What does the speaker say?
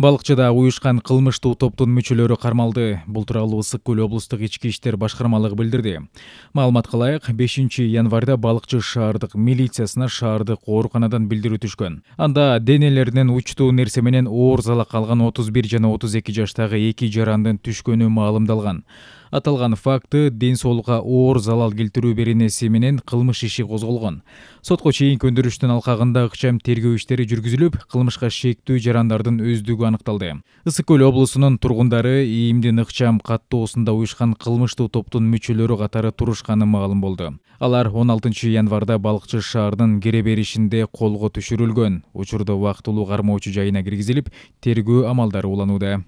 балыкчыда уюшкан кылмыштуу топтун мүчөлөрү кармалды бул тууралуу ысык көл облустук ички иштер башкармалыгы билдирди маалыматка ылайык бешинчи январда балыкчы шаардык милициясына шаардык ооруканадан билдирүү түшкөн анда денелеринен учтуу нерсе менен оор залак алган отуз бир жана отуз эки жаштагы эки жарандын түшкөнү маалымдалган аталган факты ден соолукка оор залал келтирүү беренеси менен кылмыш иши козголгон сотко чейинки өндүрүштүн алкагында ыкчам тергөө иштери жүргүзүлүп кылмышка шектүү жарандардын өздүгү аныкталды ысык көл облусунун тургундары иимдин ыкчам каттоосунда уюшкан кылмыштуу топтун мүчөлөрү катары турушканы маалым болду алар он алтынчы январда балыкчы шаардын кире беришинде колго түшүрүлгөн учурда убактылуу кармоочу жайына киргизилип тергөө амалдары уланууда